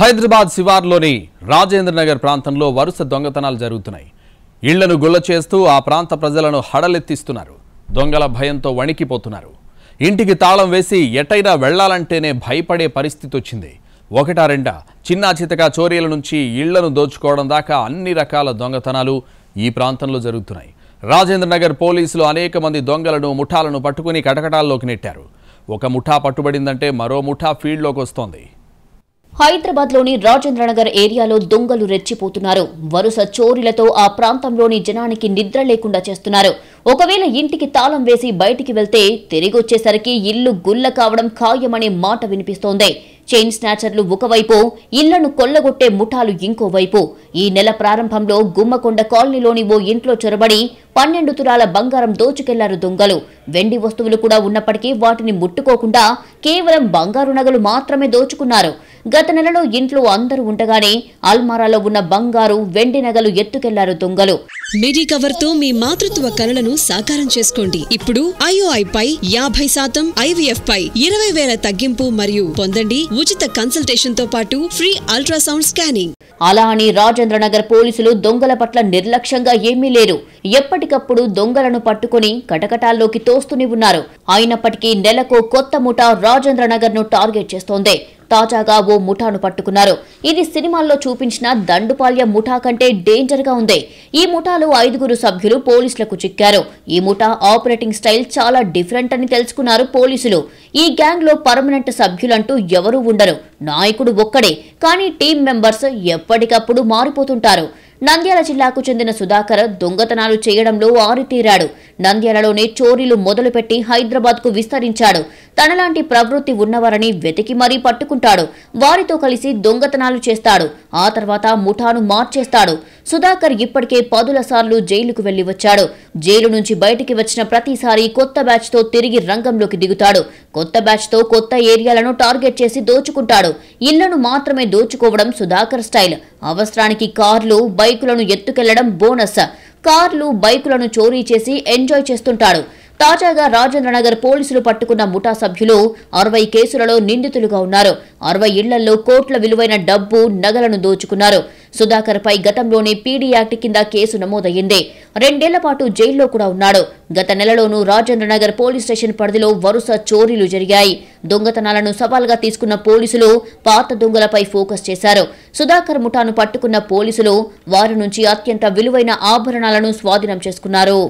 హైదరాబాద్ శివార్లోని రాజేంద్రనగర్ ప్రాంతంలో వరుస దొంగతనాలు జరుగుతున్నాయి ఇళ్లను గుళ్ళ చేస్తూ ఆ ప్రాంత ప్రజలను హడలెత్తిస్తున్నారు దొంగల భయంతో వణికిపోతున్నారు ఇంటికి తాళం వేసి ఎటైనా వెళ్లాలంటేనే భయపడే పరిస్థితి వచ్చింది ఒకటా రెండా చిన్నా చితక చోరీల నుంచి ఇళ్లను దోచుకోవడం దాకా అన్ని రకాల దొంగతనాలు ఈ ప్రాంతంలో జరుగుతున్నాయి రాజేంద్రనగర్ పోలీసులు అనేక మంది దొంగలను ముఠాలను పట్టుకుని కటకటాల్లోకి నెట్టారు ఒక ముఠా పట్టుబడిందంటే మరో ముఠా ఫీల్డ్లోకి వస్తోంది హైదరాబాద్లోని రాజేంద్రనగర్ ఏరియాలో దొంగలు రెచ్చిపోతున్నారు వరుస చోరీలతో ఆ ప్రాంతంలోని జనానికి నిద్ర లేకుండా చేస్తున్నారు ఒకవేళ ఇంటికి తాళం వేసి బయటికి వెళ్తే తిరిగొచ్చేసరికి ఇల్లు గుల్ల కావడం ఖాయమనే మాట వినిపిస్తోంది చైన్ స్నాచర్లు ఒకవైపు ఇళ్లను కొల్లగొట్టే ముఠాలు ఇంకోవైపు ఈ నెల ప్రారంభంలో గుమ్మకొండ కాలనీలోని ఓ ఇంట్లో చొరబడి పన్నెండు తులాల బంగారం దోచుకెళ్లారు దొంగలు వెండి వస్తువులు కూడా ఉన్నప్పటికీ వాటిని ముట్టుకోకుండా కేవలం బంగారు నగలు మాత్రమే దోచుకున్నారు గత నెలలో ఇంట్లో అందరూ ఉండగానే అల్మారాలో ఉన్న బంగారు వెండి నగలు ఎత్తుకెళ్లారు దొంగలు మిడి కవర్ తో మీ మాతృత్వ కలలను సాకారం చేసుకోండి ఇప్పుడు ఐఓఐ పై యాభై శాతం ఐవీఎఫ్ పై ఇరవై వేల తగ్గింపు మరియు పొందండి ఉచిత కన్సల్టేషన్ తో పాటు ఫ్రీ అల్ట్రాసౌండ్ స్కానింగ్ అలా అని రాజేంద్రనగర్ పోలీసులు దొంగల పట్ల నిర్లక్ష్యంగా ఏమీ లేరు ఎప్పటికప్పుడు దొంగలను పట్టుకుని కటకటాల్లోకి తోస్తూనే ఉన్నారు అయినప్పటికీ నెలకు కొత్త ముఠా రాజేంద్రనగర్ ను టార్గెట్ చేస్తోంది తాజాగా ఓ ముఠాను పట్టుకున్నారు ఇది సినిమాల్లో చూపించిన దండుపాల్య ముఠా కంటే డేంజర్ గా ఉంది ఈ ముఠాలో ఐదుగురు సభ్యులు పోలీసులకు చిక్కారు ఈ ముఠా ఆపరేటింగ్ స్టైల్ చాలా డిఫరెంట్ అని తెలుసుకున్నారు పోలీసులు ఈ గ్యాంగ్ లో పర్మనెంట్ సభ్యులంటూ ఎవరూ ఉండరు నాయకుడు ఒక్కడే కానీ టీం మెంబర్స్ ఎప్పటికప్పుడు మారిపోతుంటారు నంద్యాల జిల్లాకు చెందిన సుధాకర్ దొంగతనాలు చేయడంలో ఆరితేరాడు నంద్యాలలోనే చోరీలు మొదలుపెట్టి హైదరాబాద్కు విస్తరించాడు తనలాంటి ప్రవృత్తి ఉన్నవారని వెతికి మరీ పట్టుకుంటాడు వారితో కలిసి దొంగతనాలు చేస్తాడు ఆ తర్వాత ముఠాను మార్చేస్తాడు సుధాకర్ ఇప్పటికే పదుల సార్లు జైలుకు వెళ్లి వచ్చాడు జైలు నుంచి బయటికి వచ్చిన ప్రతిసారి కొత్త బ్యాచ్తో తిరిగి రంగంలోకి దిగుతాడు కొత్త బ్యాచ్తో కొత్త ఏరియాలను టార్గెట్ చేసి దోచుకుంటాడు ఇళ్లను మాత్రమే దోచుకోవడం సుధాకర్ స్టైల్ అవసరానికి కార్లు బైకులను ఎత్తుకెళ్లడం బోనస్ కార్లు బైకులను చోరీ చేసి ఎంజాయ్ చేస్తుంటాడు తాజాగా రాజేంద్రనగర్ పోలీసులు పట్టుకున్న ముఠా సభ్యులు అరవై కేసులలో నిందితులుగా ఉన్నారు అరవై ఇళ్లలో కోట్ల విలువైన డబ్బు నగలను దోచుకున్నారు సుధాకర్పై గతంలోనే పీడీ యాక్ట్ కింద కేసు నమోదయ్యింది రెండేళ్ల పాటు జైల్లో కూడా ఉన్నాడు గత నెలలోనూ రాజేంద్రనగర్ పోలీస్ స్టేషన్ పరిధిలో వరుస చోరీలు జరిగాయి దొంగతనాలను సవాల్గా తీసుకున్న పోలీసులు పాత దొంగలపై ఫోకస్ చేశారు సుధాకర్ ముఠాను పట్టుకున్న పోలీసులు వారి నుంచి అత్యంత విలువైన ఆభరణాలను స్వాధీనం చేసుకున్నారు